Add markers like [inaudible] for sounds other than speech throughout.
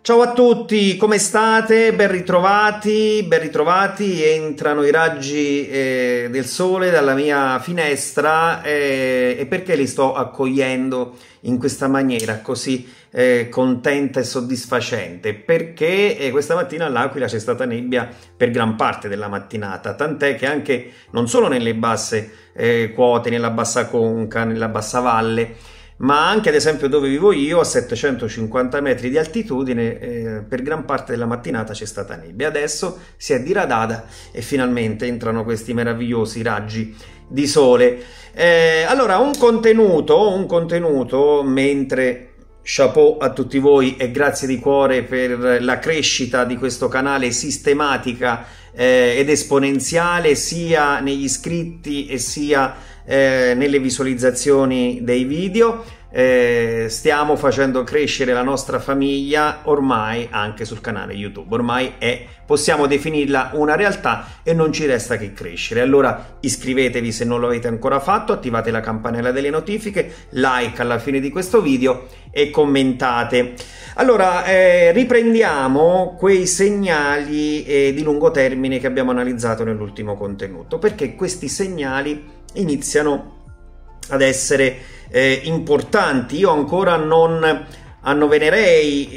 Ciao a tutti, come state? Ben ritrovati, ben ritrovati. Entrano i raggi eh, del sole dalla mia finestra eh, e perché li sto accogliendo in questa maniera così eh, contenta e soddisfacente perché eh, questa mattina all'Aquila c'è stata nebbia per gran parte della mattinata, tant'è che anche non solo nelle basse eh, quote, nella bassa conca, nella bassa valle, ma anche ad esempio dove vivo io a 750 metri di altitudine eh, per gran parte della mattinata c'è stata nebbia adesso si è diradata e finalmente entrano questi meravigliosi raggi di sole eh, allora un contenuto, un contenuto mentre Chapeau a tutti voi e grazie di cuore per la crescita di questo canale sistematica eh, ed esponenziale sia negli iscritti e sia eh, nelle visualizzazioni dei video eh, stiamo facendo crescere la nostra famiglia ormai anche sul canale YouTube. Ormai è, possiamo definirla una realtà e non ci resta che crescere. Allora iscrivetevi se non lo avete ancora fatto, attivate la campanella delle notifiche, like alla fine di questo video e commentate. Allora eh, riprendiamo quei segnali eh, di lungo termine che abbiamo analizzato nell'ultimo contenuto, perché questi segnali iniziano a ad essere eh, importanti. Io ancora non annovererei,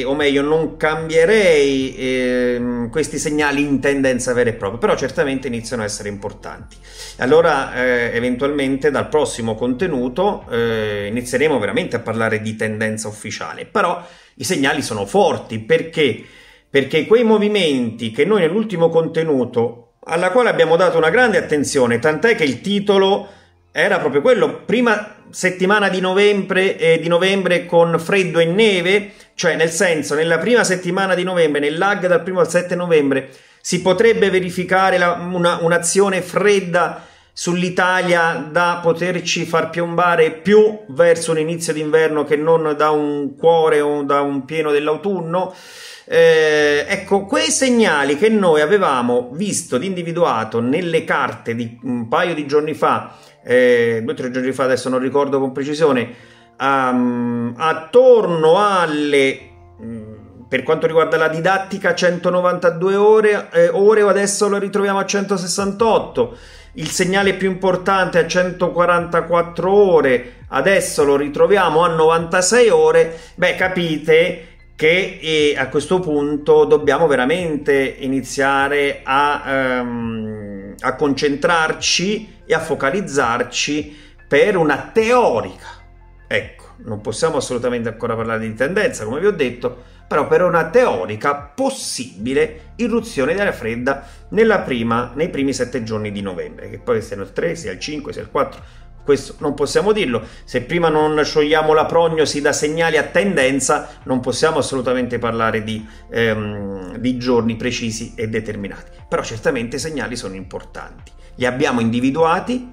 eh, o meglio, non cambierei eh, questi segnali in tendenza vera e propria, però certamente iniziano a essere importanti. Allora, eh, eventualmente dal prossimo contenuto eh, inizieremo veramente a parlare di tendenza ufficiale, però i segnali sono forti perché? Perché quei movimenti che noi nell'ultimo contenuto alla quale abbiamo dato una grande attenzione, tant'è che il titolo era proprio quello. Prima settimana di novembre, eh, di novembre, con freddo e neve, cioè nel senso, nella prima settimana di novembre, nel lag dal primo al 7 novembre, si potrebbe verificare la, una, un'azione fredda sull'Italia da poterci far piombare più verso un inizio d'inverno che non da un cuore o da un pieno dell'autunno. Eh, ecco, quei segnali che noi avevamo visto ed individuato nelle carte di un paio di giorni fa eh, due o tre giorni fa, adesso non ricordo con precisione, um, attorno alle... Mm, per quanto riguarda la didattica, 192 ore, eh, ore adesso lo ritroviamo a 168. Il segnale più importante a 144 ore, adesso lo ritroviamo a 96 ore. Beh, capite che eh, a questo punto dobbiamo veramente iniziare a ehm, a concentrarci e a focalizzarci per una teorica. Ecco, non possiamo assolutamente ancora parlare di tendenza, come vi ho detto, però per una teorica possibile irruzione d'aria fredda prima, nei primi sette giorni di novembre, che poi siano il 3, sia il 5, sia il 4, questo non possiamo dirlo. Se prima non sciogliamo la prognosi da segnali a tendenza, non possiamo assolutamente parlare di, ehm, di giorni precisi e determinati. Però certamente i segnali sono importanti. Li abbiamo individuati,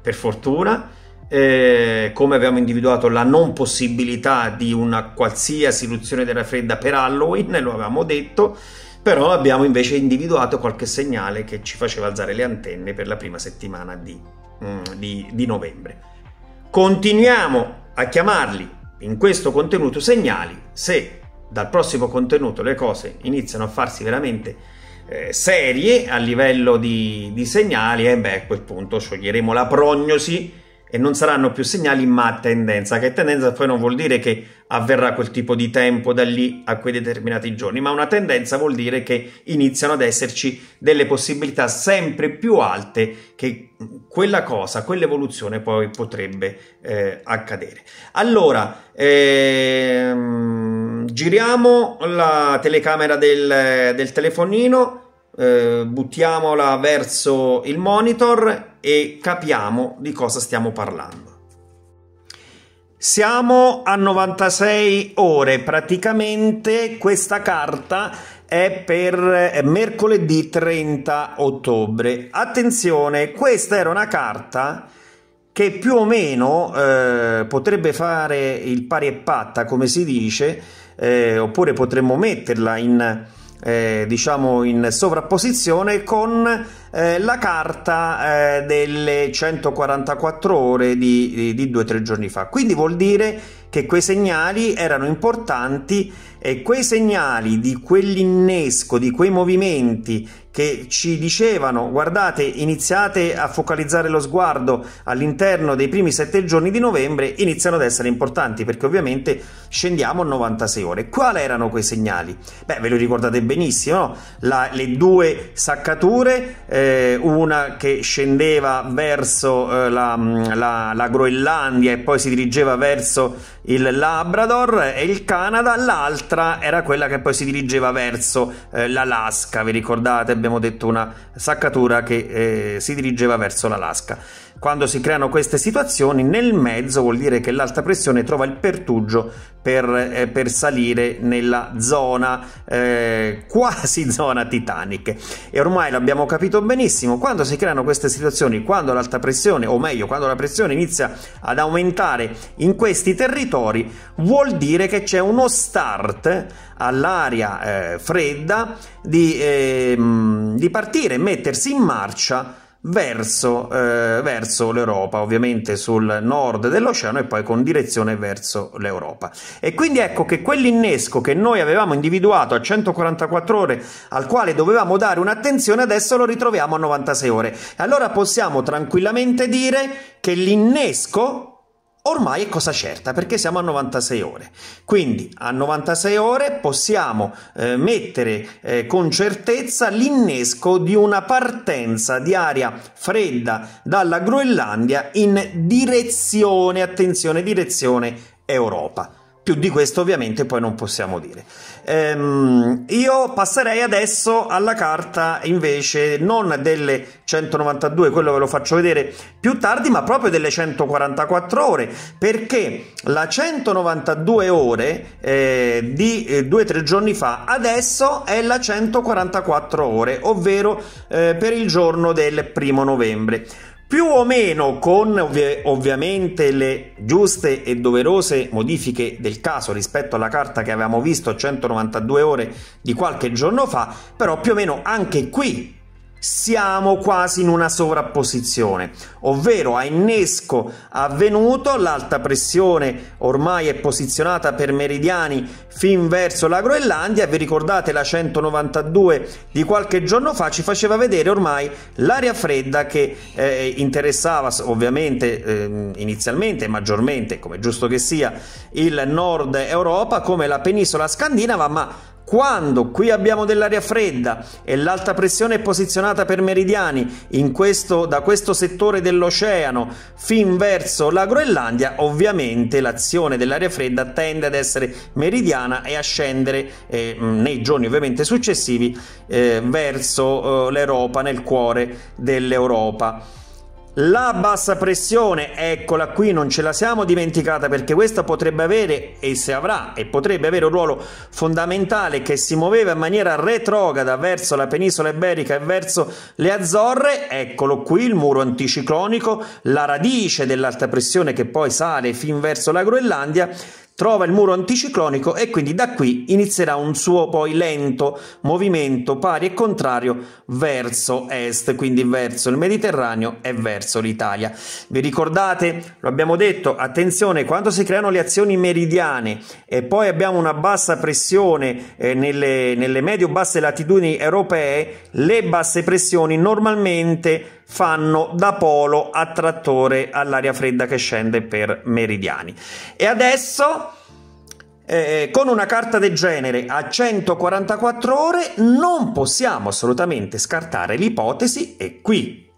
per fortuna, eh, come abbiamo individuato la non possibilità di una qualsiasi illuzione della fredda per Halloween, lo avevamo detto, però abbiamo invece individuato qualche segnale che ci faceva alzare le antenne per la prima settimana di Mm, di, di novembre. Continuiamo a chiamarli in questo contenuto segnali se dal prossimo contenuto le cose iniziano a farsi veramente eh, serie a livello di, di segnali e eh, beh a quel punto scioglieremo la prognosi e non saranno più segnali ma tendenza, che tendenza poi non vuol dire che avverrà quel tipo di tempo da lì a quei determinati giorni, ma una tendenza vuol dire che iniziano ad esserci delle possibilità sempre più alte che quella cosa, quell'evoluzione poi potrebbe eh, accadere. Allora, ehm, giriamo la telecamera del, del telefonino, eh, buttiamola verso il monitor e capiamo di cosa stiamo parlando. Siamo a 96 ore, praticamente questa carta è per mercoledì 30 ottobre. Attenzione, questa era una carta che più o meno eh, potrebbe fare il pari e patta, come si dice, eh, oppure potremmo metterla in, eh, diciamo in sovrapposizione con eh, la carta eh, delle 144 ore di, di, di due o tre giorni fa. Quindi vuol dire che quei segnali erano importanti e quei segnali di quell'innesco, di quei movimenti che ci dicevano guardate, iniziate a focalizzare lo sguardo all'interno dei primi sette giorni di novembre, iniziano ad essere importanti perché ovviamente scendiamo a 96 ore. Quali erano quei segnali? Beh, ve lo ricordate benissimo, no? La, le due saccature, eh, una che scendeva verso eh, la, mm, la, la Groenlandia e poi si dirigeva verso il Labrador e il Canada, l'altra l'altra era quella che poi si dirigeva verso eh, l'Alaska, vi ricordate? Abbiamo detto una saccatura che eh, si dirigeva verso l'Alaska. Quando si creano queste situazioni, nel mezzo vuol dire che l'alta pressione trova il pertugio per, eh, per salire nella zona, eh, quasi [laughs] zona Titanic. E ormai l'abbiamo capito benissimo, quando si creano queste situazioni, quando l'alta pressione, o meglio, quando la pressione inizia ad aumentare in questi territori, vuol dire che c'è uno start all'aria eh, fredda di, ehm, di partire, mettersi in marcia verso, eh, verso l'Europa, ovviamente sul nord dell'oceano e poi con direzione verso l'Europa. E quindi ecco che quell'innesco che noi avevamo individuato a 144 ore, al quale dovevamo dare un'attenzione, adesso lo ritroviamo a 96 ore. E Allora possiamo tranquillamente dire che l'innesco ormai è cosa certa perché siamo a 96 ore. Quindi a 96 ore possiamo eh, mettere eh, con certezza l'innesco di una partenza di aria fredda dalla Groenlandia in direzione, attenzione, direzione Europa. Più di questo ovviamente poi non possiamo dire. Ehm, io passerei adesso alla carta invece non delle 192, quello ve lo faccio vedere più tardi, ma proprio delle 144 ore, perché la 192 ore eh, di eh, due o tre giorni fa adesso è la 144 ore, ovvero eh, per il giorno del primo novembre più o meno con ovvi- ovviamente le giuste e doverose modifiche del caso rispetto alla carta che avevamo visto 192 ore di qualche giorno fa, però più o meno anche qui siamo quasi in una sovrapposizione, ovvero a innesco avvenuto l'alta pressione ormai è posizionata per meridiani fin verso la Groenlandia, vi ricordate la 192 di qualche giorno fa ci faceva vedere ormai l'aria fredda che eh, interessava ovviamente eh, inizialmente maggiormente come giusto che sia il nord Europa come la penisola scandinava, ma quando qui abbiamo dell'aria fredda e l'alta pressione è posizionata per meridiani questo, da questo settore dell'oceano fin verso la Groenlandia, ovviamente l'azione dell'aria fredda tende ad essere meridiana e a scendere eh, nei giorni ovviamente successivi eh, verso eh, l'Europa, nel cuore dell'Europa. La bassa pressione, eccola qui, non ce la siamo dimenticata perché questa potrebbe avere e se avrà e potrebbe avere un ruolo fondamentale che si muoveva in maniera retrograda verso la penisola iberica e verso le Azzorre, eccolo qui il muro anticiclonico, la radice dell'alta pressione che poi sale fin verso la Groenlandia, trova il muro anticiclonico e quindi da qui inizierà un suo poi lento movimento pari e contrario verso est, quindi verso il Mediterraneo e verso l'Italia. Vi ricordate, lo abbiamo detto, attenzione, quando si creano le azioni meridiane e poi abbiamo una bassa pressione eh, nelle, nelle medio-basse latitudini europee, le basse pressioni normalmente fanno da polo a trattore all'aria fredda che scende per meridiani. E adesso eh, con una carta del genere a 144 ore non possiamo assolutamente scartare l'ipotesi e qui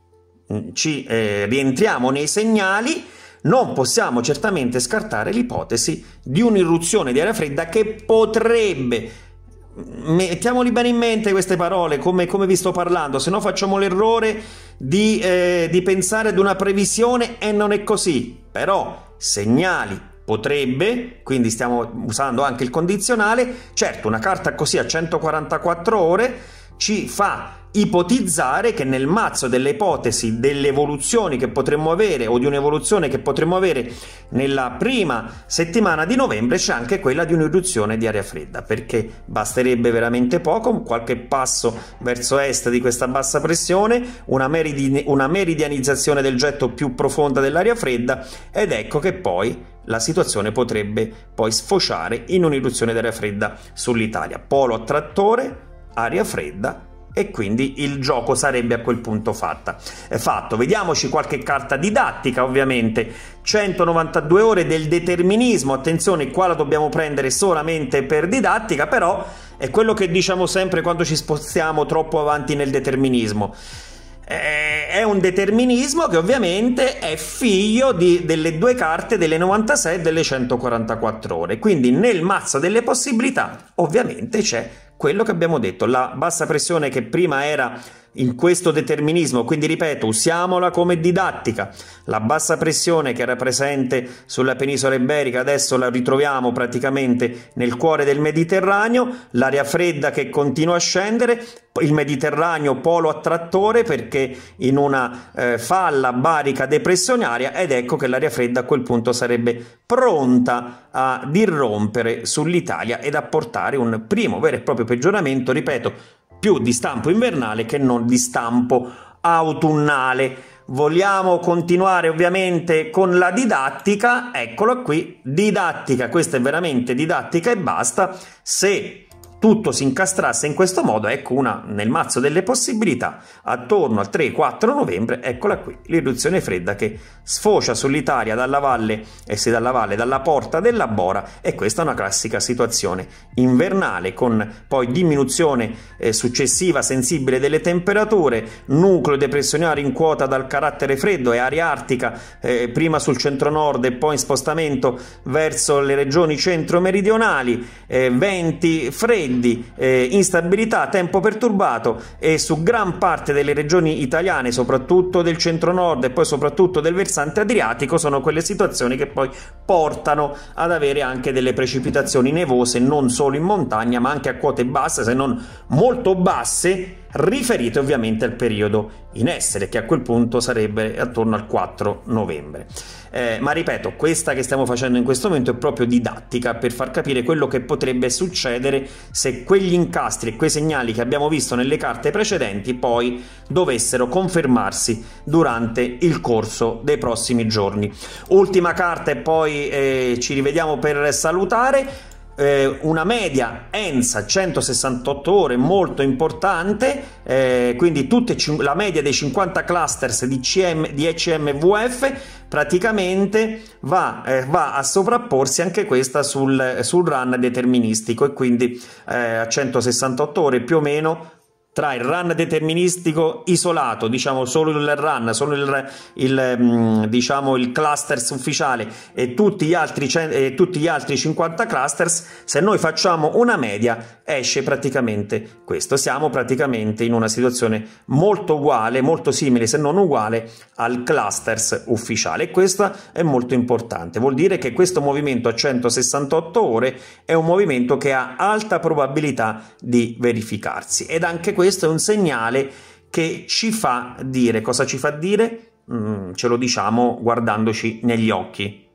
mm, ci eh, rientriamo nei segnali non possiamo certamente scartare l'ipotesi di un'irruzione di aria fredda che potrebbe mettiamoli bene in mente queste parole, come, come vi sto parlando, se no facciamo l'errore di, eh, di pensare ad una previsione e non è così. Però segnali potrebbe, quindi stiamo usando anche il condizionale, certo una carta così a 144 ore ci fa ipotizzare che nel mazzo delle ipotesi delle evoluzioni che potremmo avere o di un'evoluzione che potremmo avere nella prima settimana di novembre c'è anche quella di un'irruzione di aria fredda perché basterebbe veramente poco qualche passo verso est di questa bassa pressione una, meridi- una meridianizzazione del getto più profonda dell'aria fredda ed ecco che poi la situazione potrebbe poi sfociare in un'irruzione d'aria fredda sull'Italia polo attrattore aria fredda e quindi il gioco sarebbe a quel punto fatta. È fatto. Vediamoci qualche carta didattica, ovviamente. 192 ore del determinismo, attenzione, qua la dobbiamo prendere solamente per didattica, però è quello che diciamo sempre quando ci spostiamo troppo avanti nel determinismo. È un determinismo che ovviamente è figlio di, delle due carte delle 96 e delle 144 ore. Quindi nel mazzo delle possibilità ovviamente c'è quello che abbiamo detto, la bassa pressione che prima era in questo determinismo, quindi ripeto, usiamola come didattica. La bassa pressione che era presente sulla penisola iberica adesso la ritroviamo praticamente nel cuore del Mediterraneo, l'aria fredda che continua a scendere il Mediterraneo polo attrattore perché in una eh, falla barica depressionaria ed ecco che l'aria fredda a quel punto sarebbe pronta ad irrompere sull'Italia ed a portare un primo vero e proprio peggioramento, ripeto, più di stampo invernale che non di stampo autunnale. Vogliamo continuare ovviamente con la didattica, eccola qui, didattica, questa è veramente didattica e basta. Se tutto si incastrasse in questo modo, ecco una nel mazzo delle possibilità, attorno al 3-4 novembre, eccola qui, l'irruzione fredda che sfocia sull'Italia dalla valle, e se dalla valle, dalla porta della Bora, e questa è una classica situazione invernale, con poi diminuzione eh, successiva sensibile delle temperature, nucleo depressionario in quota dal carattere freddo e aria artica, eh, prima sul centro-nord e poi in spostamento verso le regioni centro-meridionali, eh, venti freddi, freddi, eh, instabilità, tempo perturbato e su gran parte delle regioni italiane, soprattutto del centro-nord e poi soprattutto del versante adriatico, sono quelle situazioni che poi portano ad avere anche delle precipitazioni nevose non solo in montagna, ma anche a quote basse, se non molto basse, riferite ovviamente al periodo in essere, che a quel punto sarebbe attorno al 4 novembre. Eh, ma ripeto, questa che stiamo facendo in questo momento è proprio didattica per far capire quello che potrebbe succedere se quegli incastri e quei segnali che abbiamo visto nelle carte precedenti poi dovessero confermarsi durante il corso dei prossimi giorni. Ultima carta e poi eh, ci rivediamo per salutare eh, una media ENSA 168 ore molto importante, eh, quindi tutte, la media dei 50 clusters di, CM, di ECMVF praticamente va, eh, va, a sovrapporsi anche questa sul, sul run deterministico e quindi eh, a 168 ore più o meno tra il run deterministico isolato, diciamo solo il run, solo il, il, mm, diciamo, il clusters ufficiale e tutti, altri, e tutti gli altri 50 clusters, se noi facciamo una media esce praticamente questo. Siamo praticamente in una situazione molto uguale, molto simile se non uguale al clusters ufficiale e questo è molto importante. Vuol dire che questo movimento a 168 ore è un movimento che ha alta probabilità di verificarsi ed anche questo questo è un segnale che ci fa dire, cosa ci fa dire? Mm, ce lo diciamo guardandoci negli occhi.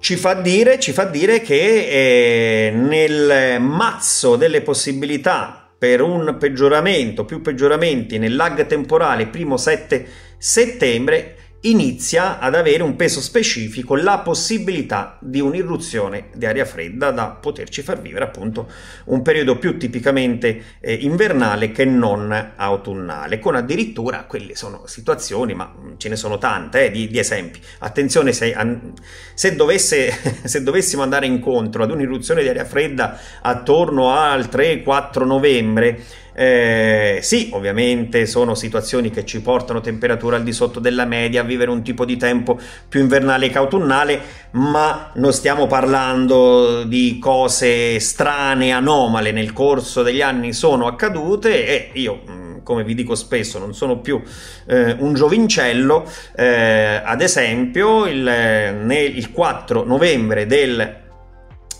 Ci fa dire, ci fa dire che eh, nel mazzo delle possibilità per un peggioramento, più peggioramenti nel lag temporale primo 7 settembre, inizia ad avere un peso specifico la possibilità di un'irruzione di aria fredda da poterci far vivere appunto un periodo più tipicamente eh, invernale che non autunnale, con addirittura quelle sono situazioni, ma mm, ce ne sono tante eh, di, di, esempi. Attenzione se, an, se, dovesse, [laughs] se dovessimo andare incontro ad un'irruzione di aria fredda attorno al 3-4 novembre, eh, sì, ovviamente sono situazioni che ci portano temperature al di sotto della media, a vivere un tipo di tempo più invernale che autunnale, ma non stiamo parlando di cose strane, anomale nel corso degli anni sono accadute e io mm, come vi dico spesso, non sono più eh, un giovincello. Eh, ad esempio, il, eh, nel, il 4 novembre del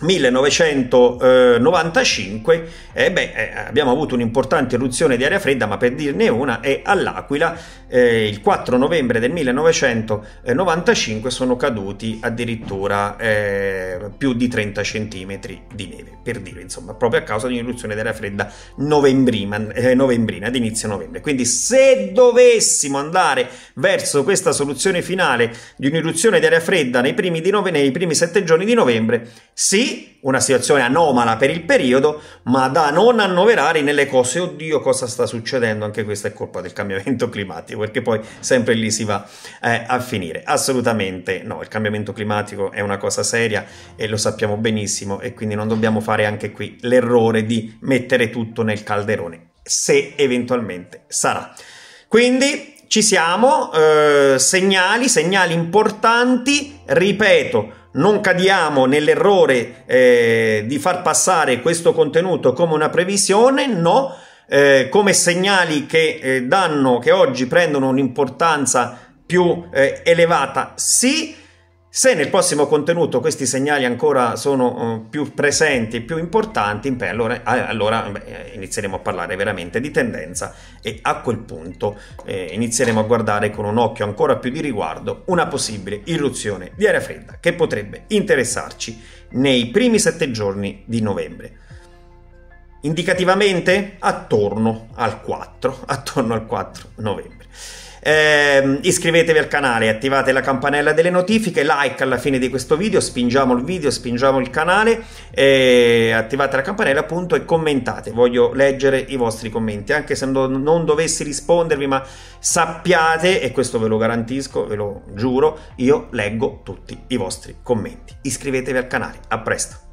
1995 eh beh, eh, abbiamo avuto un'importante eruzione di aria fredda, ma per dirne una è all'Aquila, eh, il 4 novembre del 1995 sono caduti addirittura eh, più di 30 cm di neve, per dire insomma, proprio a causa di un'eruzione di aria fredda novembrina, eh, novembrina ad inizio novembre. Quindi se dovessimo andare verso questa soluzione finale di un'eruzione di aria fredda nei primi, di nove, nei primi 7 giorni di novembre, sì, una situazione anomala per il periodo, ma da non annoverare nelle cose, oddio cosa sta succedendo, anche questa è colpa del cambiamento climatico, perché poi sempre lì si va eh, a finire. Assolutamente no, il cambiamento climatico è una cosa seria e lo sappiamo benissimo e quindi non dobbiamo fare anche qui l'errore di mettere tutto nel calderone, se eventualmente sarà. Quindi ci siamo, eh, segnali, segnali importanti, ripeto, non cadiamo nell'errore eh, di far passare questo contenuto come una previsione, no, eh, come segnali che eh, danno, che oggi prendono un'importanza più eh, elevata, sì, se nel prossimo contenuto questi segnali ancora sono eh, più presenti, e più importanti, beh, allora, eh, allora beh, inizieremo a parlare veramente di tendenza e a quel punto eh, inizieremo a guardare con un occhio ancora più di riguardo una possibile irruzione di aria fredda che potrebbe interessarci nei primi sette giorni di novembre indicativamente attorno al 4, [laughs] attorno al 4 novembre. Eh, iscrivetevi al canale, attivate la campanella delle notifiche, like alla fine di questo video, spingiamo il video, spingiamo il canale, eh, attivate la campanella appunto e commentate, voglio leggere i vostri commenti, anche se no, non dovessi rispondervi, ma sappiate, e questo ve lo garantisco, ve lo giuro, io leggo tutti i vostri commenti. Iscrivetevi al canale, a presto!